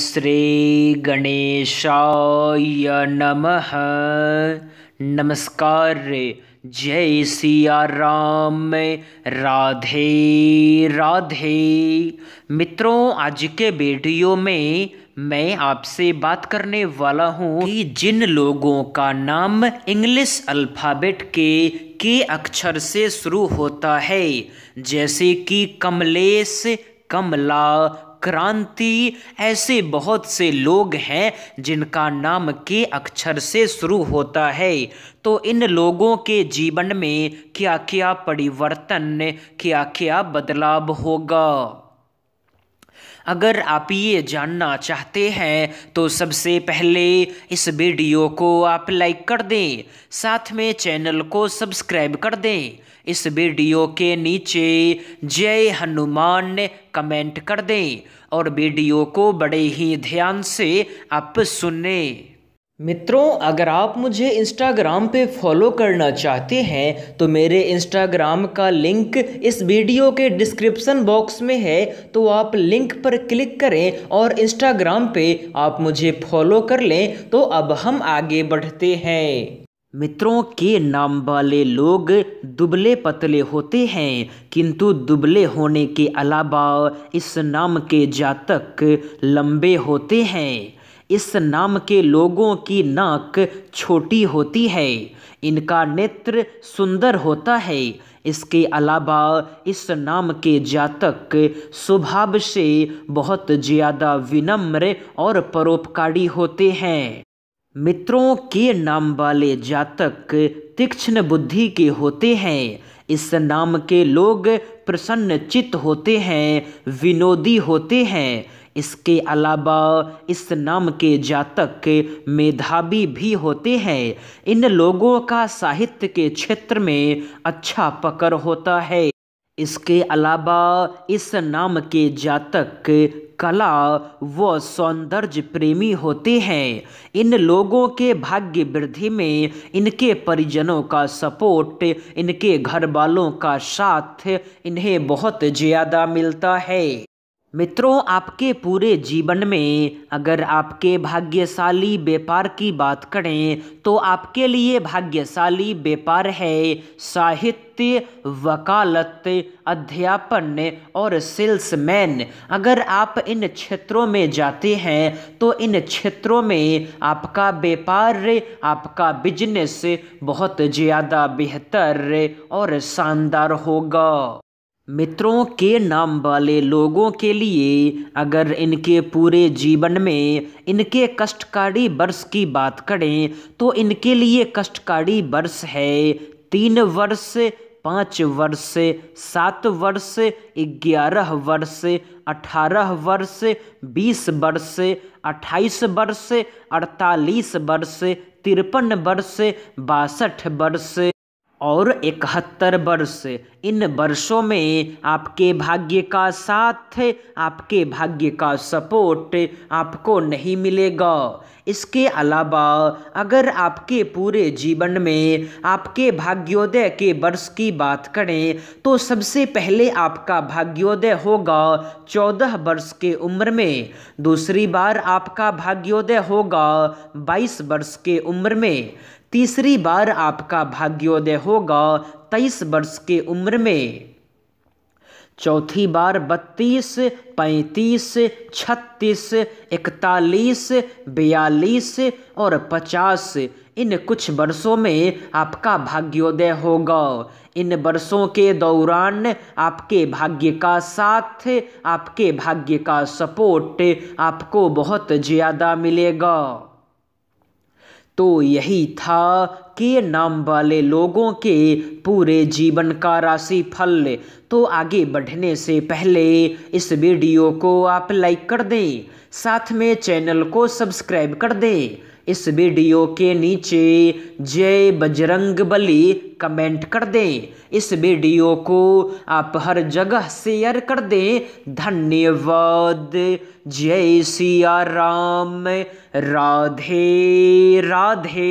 श्री गणेशाय नमः नमस्कार जय सिया राम राधे राधे मित्रों आज के वीडियो में मैं आपसे बात करने वाला हूँ कि जिन लोगों का नाम इंग्लिश अल्फ़ाबेट के के अक्षर से शुरू होता है जैसे कि कमलेश कमला क्रांति ऐसे बहुत से लोग हैं जिनका नाम के अक्षर से शुरू होता है तो इन लोगों के जीवन में क्या क्या परिवर्तन क्या क्या बदलाव होगा अगर आप ये जानना चाहते हैं तो सबसे पहले इस वीडियो को आप लाइक कर दें साथ में चैनल को सब्सक्राइब कर दें इस वीडियो के नीचे जय हनुमान कमेंट कर दें और वीडियो को बड़े ही ध्यान से आप सुनें मित्रों अगर आप मुझे इंस्टाग्राम पे फॉलो करना चाहते हैं तो मेरे इंस्टाग्राम का लिंक इस वीडियो के डिस्क्रिप्शन बॉक्स में है तो आप लिंक पर क्लिक करें और इंस्टाग्राम पे आप मुझे फॉलो कर लें तो अब हम आगे बढ़ते हैं मित्रों के नाम वाले लोग दुबले पतले होते हैं किंतु दुबले होने के अलावा इस नाम के जातक लंबे होते हैं इस नाम के लोगों की नाक छोटी होती है इनका नेत्र सुंदर होता है इसके अलावा इस नाम के जातक स्वभाव से बहुत ज़्यादा विनम्र और परोपकारी होते हैं मित्रों के नाम वाले जातक तीक्ष्ण बुद्धि के होते हैं इस नाम के लोग प्रसन्न चित्त होते हैं विनोदी होते हैं इसके अलावा इस नाम के जातक मेधावी भी होते हैं इन लोगों का साहित्य के क्षेत्र में अच्छा पकड़ होता है इसके अलावा इस नाम के जातक कला व सौंदर्य प्रेमी होते हैं इन लोगों के भाग्य वृद्धि में इनके परिजनों का सपोर्ट इनके घर वालों का साथ इन्हें बहुत ज़्यादा मिलता है मित्रों आपके पूरे जीवन में अगर आपके भाग्यशाली व्यापार की बात करें तो आपके लिए भाग्यशाली व्यापार है साहित्य वकालत अध्यापन और सेल्समैन अगर आप इन क्षेत्रों में जाते हैं तो इन क्षेत्रों में आपका व्यापार आपका बिजनेस बहुत ज़्यादा बेहतर और शानदार होगा मित्रों के नाम वाले लोगों के लिए अगर इनके पूरे जीवन में इनके कष्टकारी वर्ष की बात करें तो इनके लिए कष्टकारी वर्ष है तीन वर्ष पाँच वर्ष सात वर्ष ग्यारह वर्ष अठारह वर्ष बीस वर्ष अट्ठाईस वर्ष अड़तालीस वर्ष तिरपन वर्ष बासठ वर्ष और इकहत्तर वर्ष इन वर्षों में आपके भाग्य का साथ आपके भाग्य का सपोर्ट आपको नहीं मिलेगा इसके अलावा अगर आपके पूरे जीवन में आपके भाग्योदय के वर्ष की बात करें तो सबसे पहले आपका भाग्योदय होगा चौदह वर्ष के उम्र में दूसरी बार आपका भाग्योदय होगा बाईस वर्ष के उम्र में तीसरी बार आपका भाग्योदय होगा तेईस वर्ष की उम्र में चौथी बार बत्तीस पैंतीस छत्तीस इकतालीस बयालीस और पचास इन कुछ वर्षों में आपका भाग्योदय होगा इन वर्षों के दौरान आपके भाग्य का साथ आपके भाग्य का सपोर्ट आपको बहुत ज़्यादा मिलेगा तो यही था के नाम वाले लोगों के पूरे जीवन का राशि फल तो आगे बढ़ने से पहले इस वीडियो को आप लाइक कर दें साथ में चैनल को सब्सक्राइब कर दें इस वीडियो के नीचे जय बजरंग बली कमेंट कर दें इस वीडियो को आप हर जगह शेयर कर दें धन्यवाद जय सिया राम राधे राधे